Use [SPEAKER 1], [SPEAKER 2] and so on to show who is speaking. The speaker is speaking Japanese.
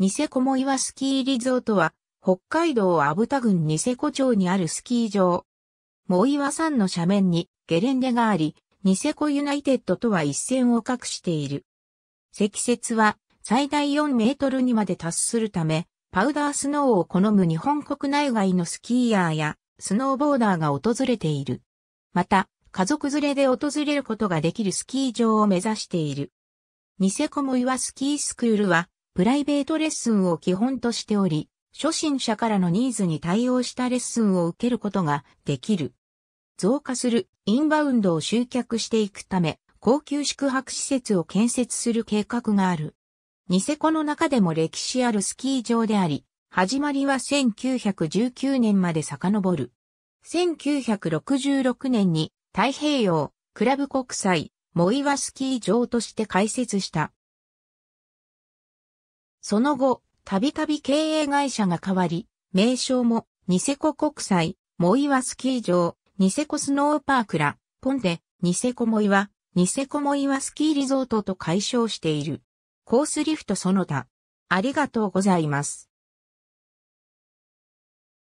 [SPEAKER 1] ニ
[SPEAKER 2] セコモイワスキーリゾートは、北海道アブタ郡ニセコ町にあるスキー場。モイワ山の斜面にゲレンデがあり、ニセコユナイテッドとは一線を画している。積雪は最大4メートルにまで達するため、パウダースノーを好む日本国内外のスキーヤーやスノーボーダーが訪れている。また、家族連れで訪れることができるスキー場を目指している。ニセコモイワスキースクールは、プライベートレッスンを基本としており、初心者からのニーズに対応したレッスンを受けることができる。増加するインバウンドを集客していくため、高級宿泊施設を建設する計画がある。ニセコの中でも歴史あるスキー場であり、始まりは1919年まで遡る。1966年に太平洋クラブ国際モイワスキー場として開設したその後、たびたび経営会社が変わり、名称も、ニセコ国際、モイワスキー場、ニセコスノーパークラ、ポンデ、ニセコモイワ、ニセコモイワスキーリゾートと解消している。コースリフトその他。ありがとう
[SPEAKER 1] ございます。